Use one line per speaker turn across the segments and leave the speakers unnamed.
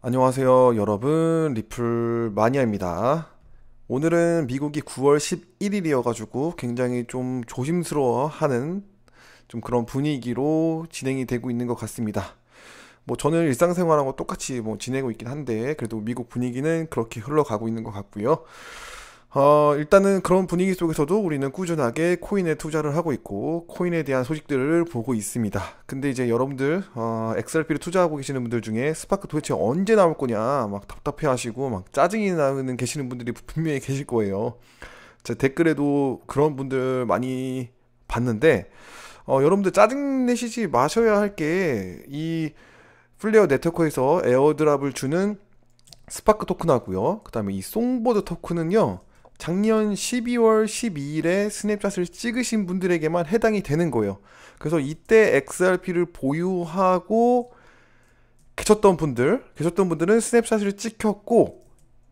안녕하세요 여러분 리플 마니아입니다 오늘은 미국이 9월 11일이어가지고 굉장히 좀 조심스러워하는 좀 그런 분위기로 진행이 되고 있는 것 같습니다 뭐 저는 일상생활하고 똑같이 뭐 지내고 있긴 한데 그래도 미국 분위기는 그렇게 흘러가고 있는 것 같고요 어, 일단은 그런 분위기 속에서도 우리는 꾸준하게 코인에 투자를 하고 있고 코인에 대한 소식들을 보고 있습니다. 근데 이제 여러분들 어, XRP를 투자하고 계시는 분들 중에 스파크 도대체 언제 나올 거냐 막 답답해하시고 막 짜증이 나는 계시는 분들이 분명히 계실 거예요. 제 댓글에도 그런 분들 많이 봤는데 어, 여러분들 짜증 내시지 마셔야 할 게 이 플레어 네트워크에서 에어드랍을 주는 스파크 토큰하고요. 그다음에 이 송보드 토큰은요. 작년 12월 12일에 스냅샷을 찍으신 분들에게만 해당이 되는 거예요. 그래서 이때 XRP를 보유하고 계셨던 분들, 계셨던 분들은 스냅샷을 찍혔고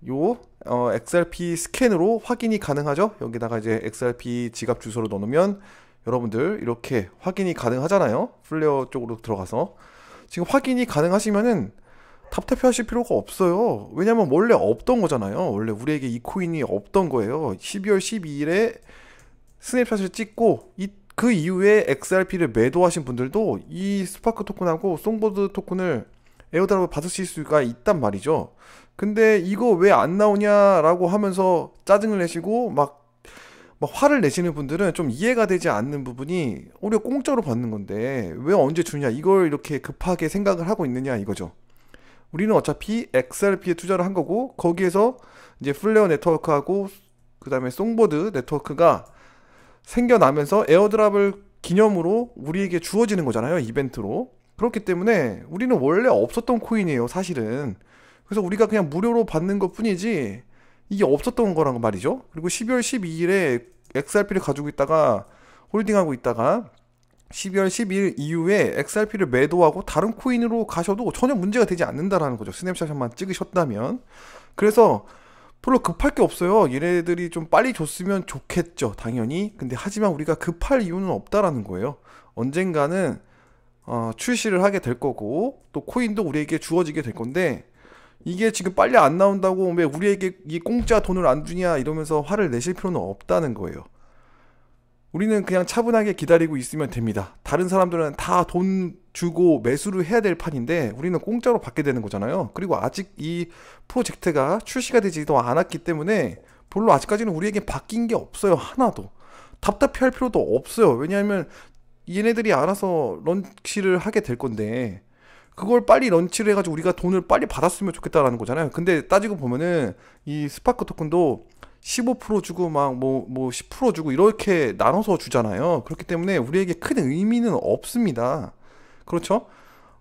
요 어, XRP 스캔으로 확인이 가능하죠. 여기다가 이제 XRP 지갑 주소를 넣으면 여러분들 이렇게 확인이 가능하잖아요. 플레어 쪽으로 들어가서 지금 확인이 가능하시면은 답답해하실 필요가 없어요. 왜냐면 원래 없던 거잖아요. 원래 우리에게 이 코인이 없던 거예요. 12월 12일에 스냅샷을 찍고 이, 그 이후에 XRP를 매도하신 분들도 이 스파크 토큰하고 송보드 토큰을 에어드랍을 받으실 수가 있단 말이죠. 근데 이거 왜 안 나오냐라고 하면서 짜증을 내시고 막, 막 화를 내시는 분들은 좀 이해가 되지 않는 부분이 우리가 공짜로 받는 건데 왜 언제 주냐 이걸 이렇게 급하게 생각을 하고 있느냐 이거죠. 우리는 어차피 XRP에 투자를 한 거고 거기에서 이제 플레어 네트워크하고 그 다음에 송보드 네트워크가 생겨나면서 에어드랍을 기념으로 우리에게 주어지는 거잖아요 이벤트로 그렇기 때문에 우리는 원래 없었던 코인이에요 사실은 그래서 우리가 그냥 무료로 받는 것 뿐이지 이게 없었던 거란 말이죠 그리고 12월 12일에 XRP를 가지고 있다가 홀딩하고 있다가 12월 12일 이후에 XRP를 매도하고 다른 코인으로 가셔도 전혀 문제가 되지 않는다라는 거죠. 스냅샷만 찍으셨다면. 그래서 별로 급할 게 없어요. 얘네들이 좀 빨리 줬으면 좋겠죠. 당연히. 근데 하지만 우리가 급할 이유는 없다라는 거예요. 언젠가는 어, 출시를 하게 될 거고 또 코인도 우리에게 주어지게 될 건데 이게 지금 빨리 안 나온다고 왜 우리에게 이 공짜 돈을 안 주냐 이러면서 화를 내실 필요는 없다는 거예요. 우리는 그냥 차분하게 기다리고 있으면 됩니다. 다른 사람들은 다 돈 주고 매수를 해야 될 판인데 우리는 공짜로 받게 되는 거잖아요. 그리고 아직 이 프로젝트가 출시가 되지도 않았기 때문에 별로 아직까지는 우리에게 바뀐 게 없어요. 하나도. 답답해 할 필요도 없어요. 왜냐하면 얘네들이 알아서 런치를 하게 될 건데 그걸 빨리 런치를 해가지고 우리가 돈을 빨리 받았으면 좋겠다라는 거잖아요. 근데 따지고 보면은 이 스파크 토큰도 15% 주고 막 뭐 뭐 10% 주고 이렇게 나눠서 주잖아요. 그렇기 때문에 우리에게 큰 의미는 없습니다. 그렇죠?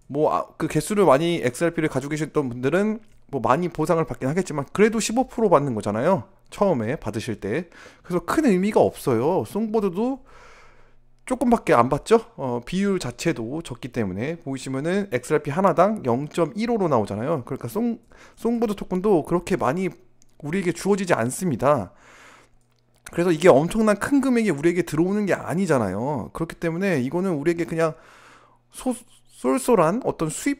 뭐그 아, 개수를 많이 XRP를 가지고 계셨던 분들은 뭐 많이 보상을 받긴 하겠지만 그래도 15% 받는 거잖아요. 처음에 받으실 때. 그래서 큰 의미가 없어요. 송보드도 조금밖에 안 받죠? 어, 비율 자체도 적기 때문에 보시면은 XRP 하나당 0.15로 나오잖아요. 그러니까 송 송보드 토큰도 그렇게 많이 우리에게 주어지지 않습니다. 그래서 이게 엄청난 큰 금액이 우리에게 들어오는 게 아니잖아요. 그렇기 때문에 이거는 우리에게 그냥 소, 쏠쏠한 어떤 수입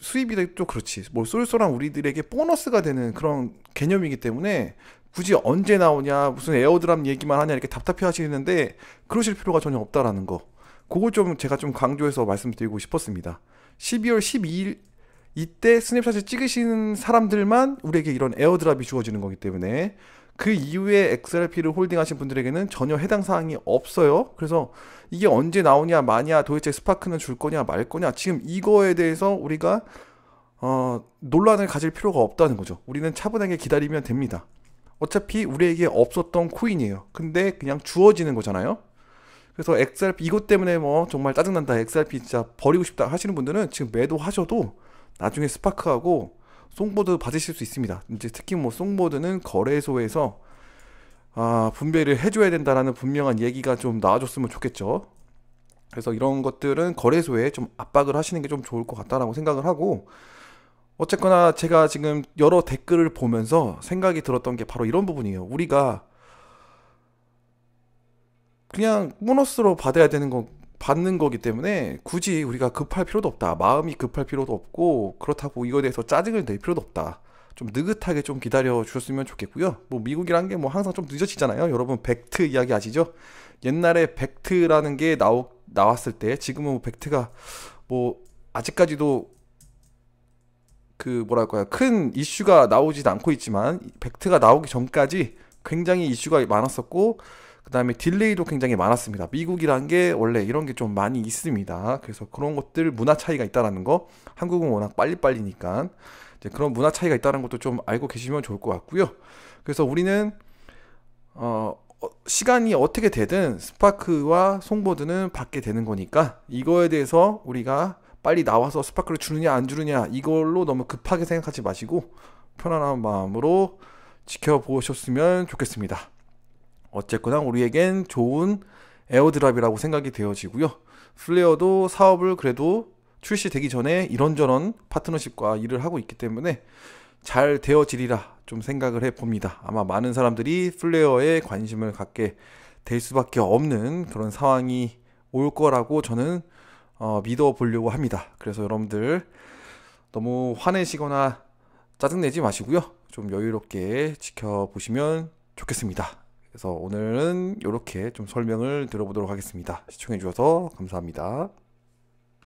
수입이 또 그렇지 뭐 쏠쏠한 우리들에게 보너스가 되는 그런 개념이기 때문에 굳이 언제 나오냐 무슨 에어드랍 얘기만 하냐 이렇게 답답해 하시는데 그러실 필요가 전혀 없다라는 거 그걸 좀 제가 좀 강조해서 말씀드리고 싶었습니다 12월 12일 이때 스냅샷을 찍으시는 사람들만 우리에게 이런 에어드랍이 주어지는 거기 때문에 그 이후에 XRP를 홀딩하신 분들에게는 전혀 해당 사항이 없어요. 그래서 이게 언제 나오냐 마냐 도대체 스파크는 줄 거냐 말 거냐 지금 이거에 대해서 우리가 어, 논란을 가질 필요가 없다는 거죠. 우리는 차분하게 기다리면 됩니다. 어차피 우리에게 없었던 코인이에요. 근데 그냥 주어지는 거잖아요. 그래서 XRP 이것 때문에 뭐 정말 짜증난다 XRP 진짜 버리고 싶다 하시는 분들은 지금 매도하셔도 나중에 스파크하고 송보드 받으실 수 있습니다. 이제 특히 뭐 송보드는 거래소에서 아, 분배를 해줘야 된다라는 분명한 얘기가 좀 나와줬으면 좋겠죠. 그래서 이런 것들은 거래소에 좀 압박을 하시는 게 좀 좋을 것 같다라고 생각을 하고 어쨌거나 제가 지금 여러 댓글을 보면서 생각이 들었던 게 바로 이런 부분이에요. 우리가 그냥 보너스로 받아야 되는 거 받는 거기 때문에 굳이 우리가 급할 필요도 없다. 마음이 급할 필요도 없고 그렇다고 이거에 대해서 짜증을 낼 필요도 없다. 좀 느긋하게 좀 기다려 주셨으면 좋겠고요. 뭐 미국이란 게 뭐 항상 좀 늦어지잖아요. 여러분 벡트 이야기 아시죠? 옛날에 벡트라는 게 나오, 나왔을 때 지금은 뭐 벡트가 뭐 아직까지도 그 뭐랄까요 큰 이슈가 나오진 않고 있지만 벡트가 나오기 전까지 굉장히 이슈가 많았었고 그 다음에 딜레이도 굉장히 많았습니다. 미국이란 게 원래 이런 게 좀 많이 있습니다. 그래서 그런 것들 문화 차이가 있다라는 거, 한국은 워낙 빨리빨리니까 이제 그런 문화 차이가 있다는 것도 좀 알고 계시면 좋을 것 같고요. 그래서 우리는 어, 어 시간이 어떻게 되든 스파크와 송보드는 받게 되는 거니까 이거에 대해서 우리가 빨리 나와서 스파크를 주느냐 안 주느냐 이걸로 너무 급하게 생각하지 마시고 편안한 마음으로 지켜보셨으면 좋겠습니다. 어쨌거나 우리에겐 좋은 에어드랍이라고 생각이 되어지고요. 플레어도 사업을 그래도 출시되기 전에 이런저런 파트너십과 일을 하고 있기 때문에 잘 되어지리라 좀 생각을 해봅니다. 아마 많은 사람들이 플레어에 관심을 갖게 될 수밖에 없는 그런 상황이 올 거라고 저는 어, 믿어보려고 합니다. 그래서 여러분들 너무 화내시거나 짜증내지 마시고요. 좀 여유롭게 지켜보시면 좋겠습니다. 그래서 오늘은 이렇게 좀 설명을 들어보도록 하겠습니다. 시청해주셔서 감사합니다.